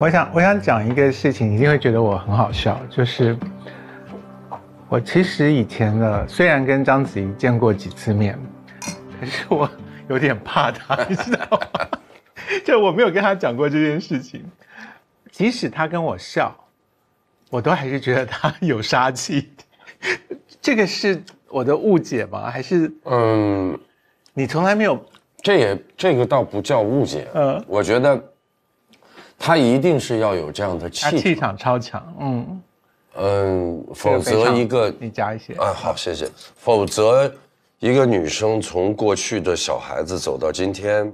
我想，我想讲一个事情，一定会觉得我很好笑。就是我其实以前的，虽然跟章子怡见过几次面，可是我有点怕她，你知道吗？就我没有跟她讲过这件事情，即使她跟我笑，我都还是觉得她有杀气。这个是我的误解吗？还是嗯，你从来没有？这也这个倒不叫误解。嗯，我觉得。她一定是要有这样的气场，气场超强，嗯嗯，否则一个你加一些啊，好谢谢。否则一个女生从过去的小孩子走到今天，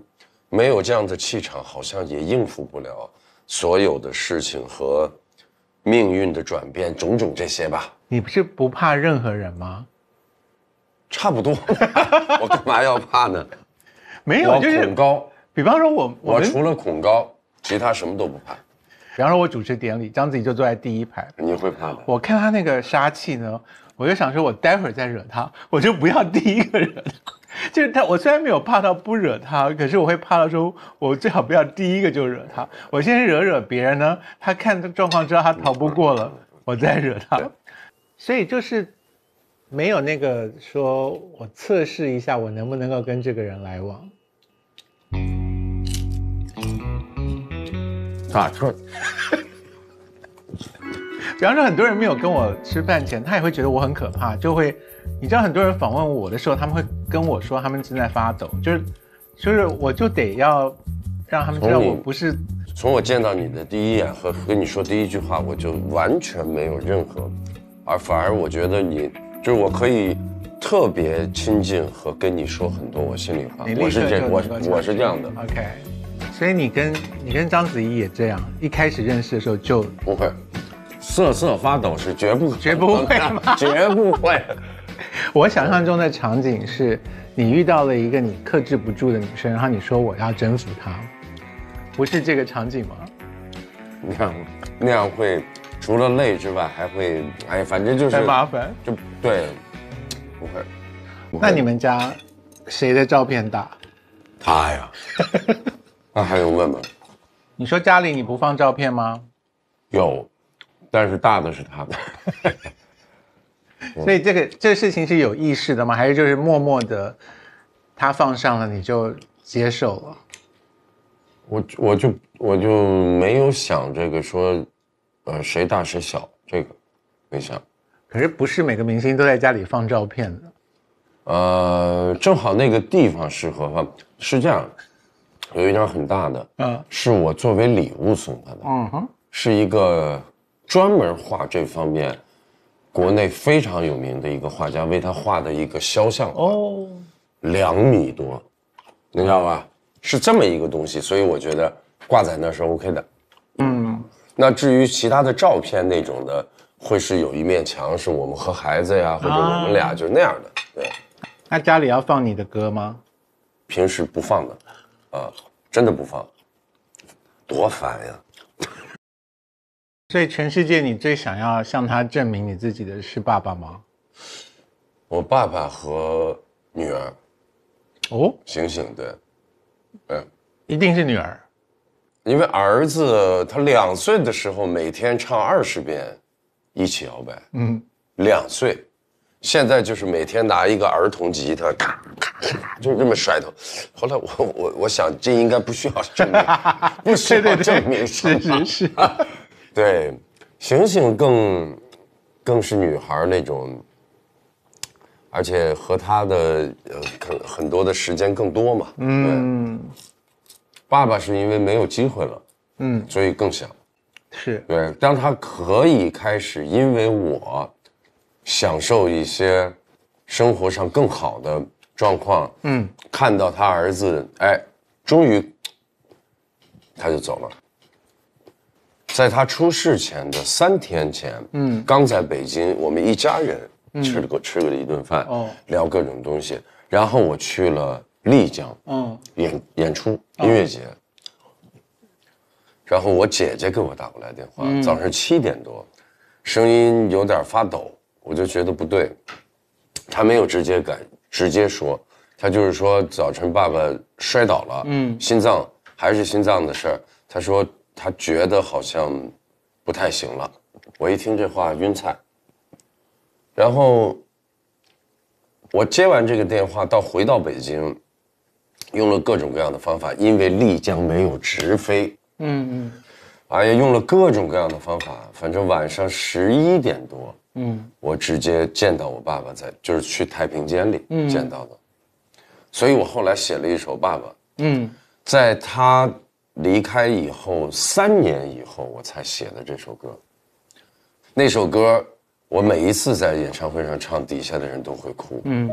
没有这样的气场，好像也应付不了所有的事情和命运的转变种种这些吧。你不是不怕任何人吗？差不多，我干嘛要怕呢？没有，就是恐高。比方说我我除了恐高。其他什么都不怕，比方说，我主持典礼，章子怡就坐在第一排。你会怕吗？我看他那个杀气呢，我就想说，我待会儿再惹他，我就不要第一个人。就是他，我虽然没有怕到不惹他，可是我会怕到说，我最好不要第一个就惹他。我先惹惹别人呢，他看状况之后，他逃不过了，我再惹他。所以就是没有那个说我测试一下，我能不能够跟这个人来往。啊，错。比方说，很多人没有跟我吃饭前，他也会觉得我很可怕，就会。你知道，很多人访问我的时候，他们会跟我说他们正在发抖，就是，就是，我就得要让他们知道我不是。从我见到你的第一眼和跟你说第一句话，我就完全没有任何，而反而我觉得你就是我可以特别亲近和跟你说很多我心里话。我是这，我我是这样的。OK。所以你跟你跟章子怡也这样，一开始认识的时候就不会瑟瑟发抖，是绝不绝不会 绝不会。我想象中的场景是，你遇到了一个你克制不住的女生，然后你说我要征服她，不是这个场景吗？你看，那样会除了累之外，还会哎，反正就是太麻烦，就对，不会。那你们家谁的照片大？他呀。那还用问吗？你说家里你不放照片吗？有，但是大的是他的。所以这个这个事情是有意识的吗？还是就是默默的，他放上了你就接受了？我我就我就没有想这个说，呃谁大谁小这个，没想。可是不是每个明星都在家里放照片的。呃，正好那个地方适合放，是这样。有一张很大的，嗯，是我作为礼物送他的，嗯哼，是一个专门画这方面，国内非常有名的一个画家为他画的一个肖像，哦，两米多，你知道吧？是这么一个东西，所以我觉得挂在那是 OK 的，嗯。那至于其他的照片那种的，会是有一面墙是我们和孩子呀，或者我们俩就那样的，对。那家里要放你的歌吗？平时不放的。啊，真的不放，多烦呀！所以全世界，你最想要向他证明你自己的是爸爸吗？我爸爸和女儿。哦，醒醒，对，嗯，一定是女儿，因为儿子他两岁的时候每天唱二十遍《一起摇摆》，嗯，两岁，现在就是每天拿一个儿童吉他。就这么甩头。后来我我我想这应该不需要证明，不需要证明是是是。对，醒醒更，更是女孩那种，而且和他的呃很很多的时间更多嘛。嗯，爸爸是因为没有机会了，嗯，所以更想。是。对，当他可以开始，因为我享受一些生活上更好的。状况，嗯，看到他儿子，哎，终于，他就走了。在他出事前的三天前，嗯，刚在北京，我们一家人吃了个吃了一顿饭，聊各种东西。然后我去了丽江，嗯，演演出音乐节。然后我姐姐给我打过来电话，早上七点多，声音有点发抖，我就觉得不对，他没有直接感。直接说，他就是说早晨爸爸摔倒了，嗯，心脏还是心脏的事儿。他说他觉得好像不太行了。我一听这话晕菜。然后我接完这个电话，到回到北京，用了各种各样的方法，因为丽江没有直飞，嗯嗯，哎呀，用了各种各样的方法，反正晚上十一点多。嗯，我直接见到我爸爸在，就是去太平间里见到的，所以我后来写了一首《爸爸》。嗯，在他离开以后三年以后，我才写的这首歌。那首歌我每一次在演唱会上唱，底下的人都会哭。嗯，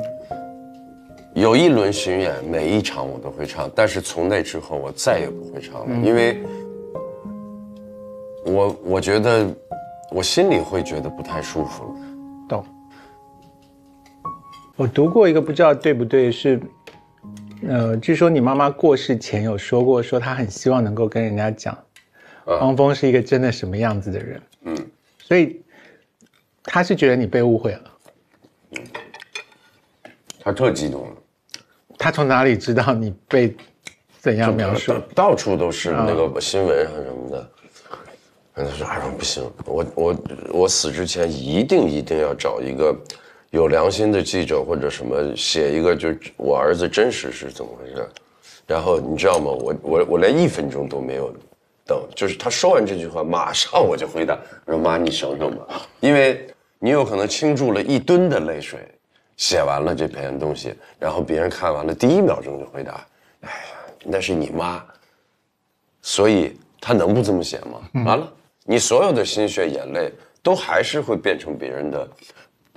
有一轮巡演，每一场我都会唱，但是从那之后我再也不会唱了，因为，我我觉得。我心里会觉得不太舒服了。懂。我读过一个不知道对不对，是，呃，据说你妈妈过世前有说过，说她很希望能够跟人家讲，汪峰是一个真的什么样子的人。嗯。所以，他是觉得你被误会了。他特激动。他从哪里知道你被怎样描述？到处都是那个新闻啊什么的。他说：“我说不行，我我我死之前一定一定要找一个有良心的记者或者什么写一个，就我儿子真实是怎么回事。”然后你知道吗？我我我连一分钟都没有等，就是他说完这句话，马上我就回答说：“妈，你省省吧，因为你有可能倾注了一吨的泪水，写完了这篇东西，然后别人看完了第一秒钟就回答：‘哎呀，那是你妈。’所以他能不这么写吗？完了。”你所有的心血、眼泪，都还是会变成别人的，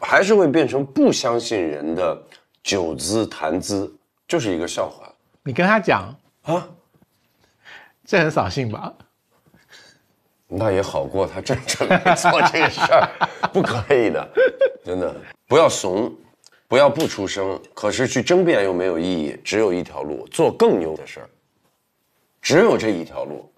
还是会变成不相信人的酒资、谈资，就是一个笑话。你跟他讲啊，这很扫兴吧？那也好过他真正做这个事儿，不可以的，真的。不要怂，不要不出声，可是去争辩又没有意义，只有一条路，做更牛的事儿，只有这一条路。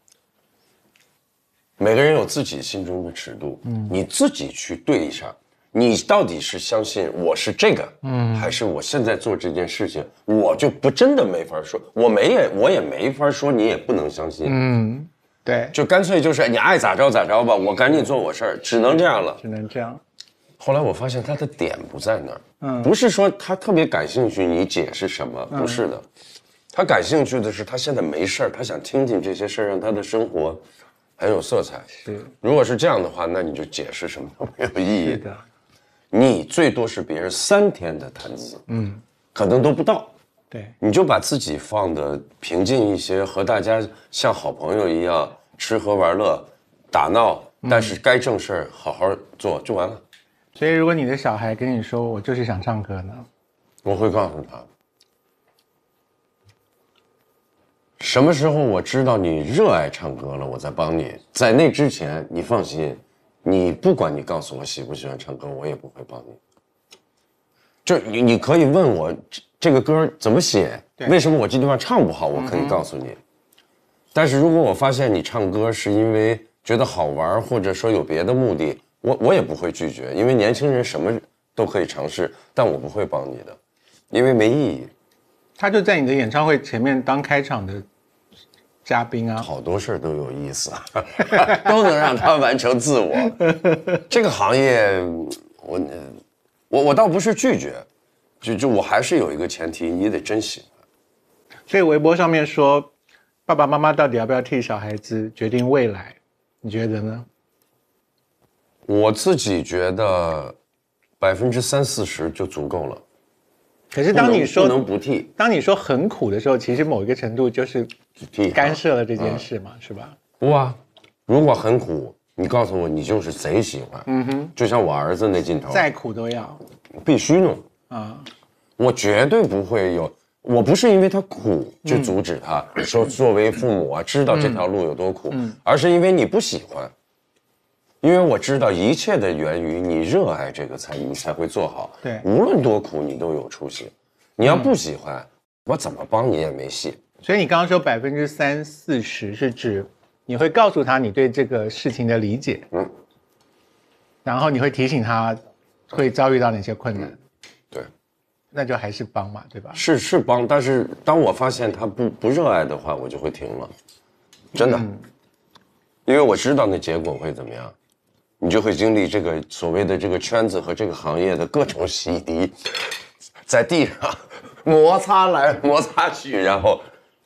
每个人有自己心中的尺度，嗯，你自己去对一下，你到底是相信我是这个，嗯，还是我现在做这件事情，我就不真的没法说，我没也我也没法说，你也不能相信，嗯，对，就干脆就是你爱咋着咋着吧，我赶紧做我事儿，只能这样了，只能这样。后来我发现他的点不在那儿，嗯，不是说他特别感兴趣你解释什么，不是的，他感兴趣的是他现在没事儿，他想听听这些事儿，让他的生活。很有色彩，对。如果是这样的话，那你就解释什么都没有意义的。你最多是别人三天的谈资，嗯，可能都不到。对，你就把自己放的平静一些，和大家像好朋友一样吃喝玩乐、打闹，但是该正事儿好好做就完了。所以，如果你的小孩跟你说“我就是想唱歌”呢，我会告诉他。什么时候我知道你热爱唱歌了，我再帮你。在那之前，你放心，你不管你告诉我喜不喜欢唱歌，我也不会帮你。就你，你可以问我这这个歌怎么写，为什么我这地方唱不好，我可以告诉你。但是如果我发现你唱歌是因为觉得好玩，或者说有别的目的，我我也不会拒绝，因为年轻人什么都可以尝试，但我不会帮你的，因为没意义。他就在你的演唱会前面当开场的。嘉宾啊，好多事儿都有意思，都能让他完成自我。这个行业，我我我倒不是拒绝，就就我还是有一个前提，你得真喜欢。所以微博上面说，爸爸妈妈到底要不要替小孩子决定未来？你觉得呢？我自己觉得，百分之三四十就足够了。可是当你说不能不替，当你说很苦的时候，其实某一个程度就是。干涉了这件事嘛？是吧？不啊，如果很苦，你告诉我，你就是贼喜欢。嗯哼，就像我儿子那镜头，再苦都要，必须弄啊！我绝对不会有，我不是因为他苦就阻止他，说作为父母啊，知道这条路有多苦，而是因为你不喜欢，因为我知道一切的源于你热爱这个菜，你才会做好。对，无论多苦，你都有出息。你要不喜欢，我怎么帮你也没戏。所以你刚刚说百分之三四十是指你会告诉他你对这个事情的理解，嗯，然后你会提醒他会遭遇到哪些困难，对，那就还是帮嘛，对吧？是是帮，但是当我发现他不不热爱的话，我就会停了，真的，因为我知道那结果会怎么样，你就会经历这个所谓的这个圈子和这个行业的各种洗涤，在地上 摩擦来摩擦去，然后。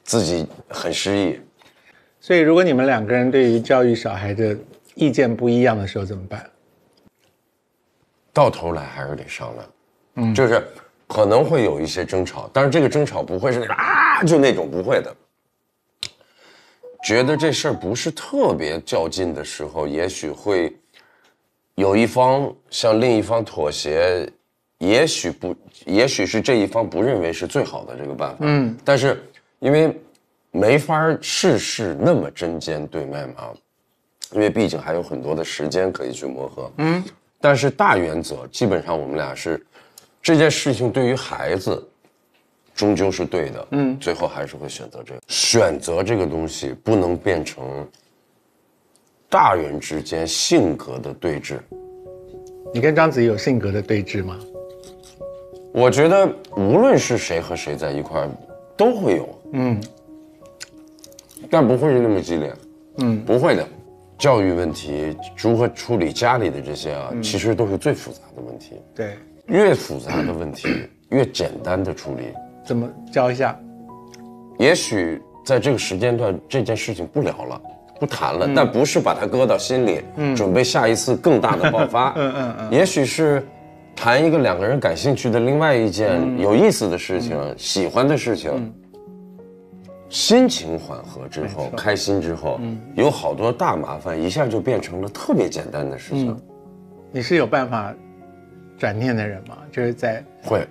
自己很失意，所以如果你们两个人对于教育小孩的意见不一样的时候怎么办？到头来还是得商量，嗯，就是可能会有一些争吵，但是这个争吵不会是那种啊，就那种不会的。觉得这事儿不是特别较劲的时候，也许会有一方向另一方妥协，也许不，也许是这一方不认为是最好的这个办法，嗯，但是。因为没法事事那么针尖对麦芒，因为毕竟还有很多的时间可以去磨合。嗯，但是大原则基本上我们俩是，这件事情对于孩子终究是对的。嗯，最后还是会选择这个选择这个东西，不能变成大人之间性格的对峙。你跟章子怡有性格的对峙吗？我觉得无论是谁和谁在一块儿。都会有，嗯，但不会是那么激烈，嗯，不会的。教育问题如何处理，家里的这些啊，其实都是最复杂的问题。对，越复杂的问题 越简单的处理。怎么教一下？也许在这个时间段，这件事情不聊了，不谈了。但不是把它搁到心里，准备下一次更大的爆发。嗯嗯嗯，也许是。谈一个两个人感兴趣的另外一件有意思的事情，喜欢的事情，心情缓和之后，开心之后，有好多大麻烦一下就变成了特别简单的事情。你是有办法转念的人吗？就是在会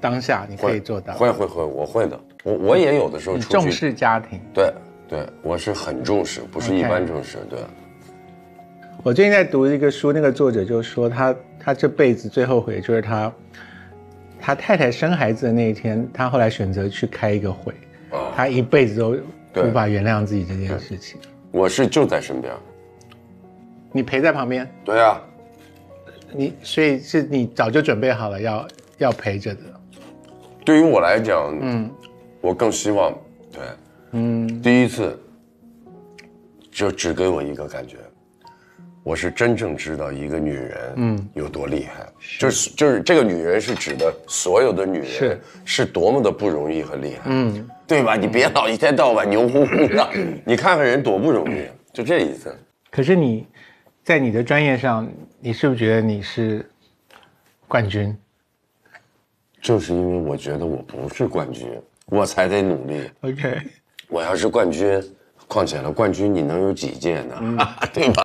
当下你可以做到，会会会，我会的。我我也有的时候重视家庭，对对，我是很重视，不是一般重视，对。我最近在读一个书，那个作者就说他他这辈子最后悔就是他他太太生孩子的那一天，他后来选择去开一个会，他一辈子都无法原谅自己这件事情。我是就在身边，你陪在旁边，对啊，你所以是你早就准备好了要要陪着的。对于我来讲，嗯，我更希望对，嗯，第一次就只给我一个感觉。我是真正知道一个女人，嗯，有多厉害，就是就是这个女人是指的所有的女人是是多么的不容易和厉害，嗯，对吧？你别老一天到晚牛哄哄的，你看看人多不容易，就这意思。可是你在你的专业上，你是不是觉得你是冠军？就是因为我觉得我不是冠军，我才得努力。OK，我要是冠军，况且呢，冠军你能有几届呢？对吧？